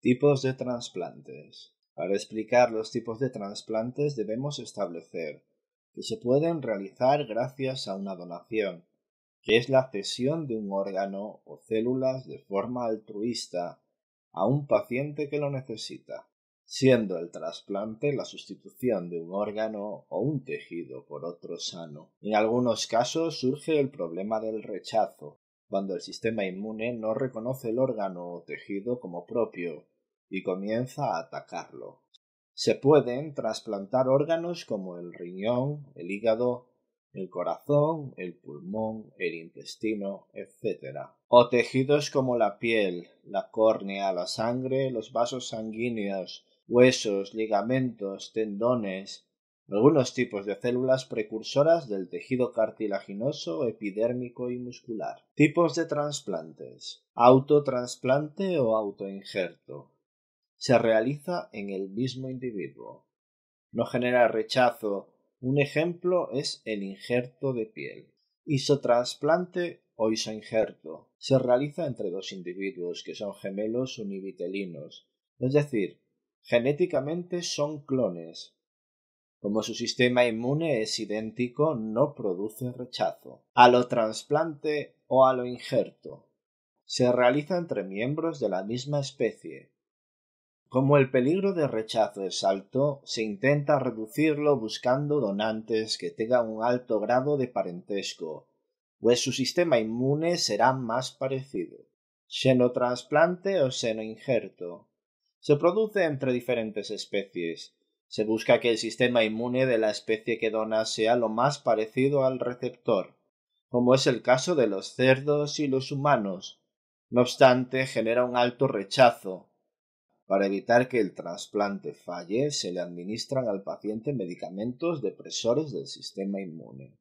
Tipos de trasplantes. Para explicar los tipos de trasplantes debemos establecer que se pueden realizar gracias a una donación, que es la cesión de un órgano o células de forma altruista a un paciente que lo necesita siendo el trasplante la sustitución de un órgano o un tejido por otro sano. En algunos casos surge el problema del rechazo, cuando el sistema inmune no reconoce el órgano o tejido como propio y comienza a atacarlo. Se pueden trasplantar órganos como el riñón, el hígado, el corazón, el pulmón, el intestino, etc. O tejidos como la piel, la córnea, la sangre, los vasos sanguíneos, huesos, ligamentos, tendones, algunos tipos de células precursoras del tejido cartilaginoso, epidérmico y muscular. Tipos de trasplantes. Autotransplante o autoinjerto. Se realiza en el mismo individuo. No genera rechazo. Un ejemplo es el injerto de piel. Isotransplante o isoinjerto. Se realiza entre dos individuos que son gemelos univitelinos, es decir, Genéticamente son clones. Como su sistema inmune es idéntico, no produce rechazo a lo trasplante o a lo injerto. Se realiza entre miembros de la misma especie. Como el peligro de rechazo es alto, se intenta reducirlo buscando donantes que tengan un alto grado de parentesco, pues su sistema inmune será más parecido. Xenotrasplante o injerto. Se produce entre diferentes especies. Se busca que el sistema inmune de la especie que dona sea lo más parecido al receptor, como es el caso de los cerdos y los humanos. No obstante, genera un alto rechazo. Para evitar que el trasplante falle, se le administran al paciente medicamentos depresores del sistema inmune.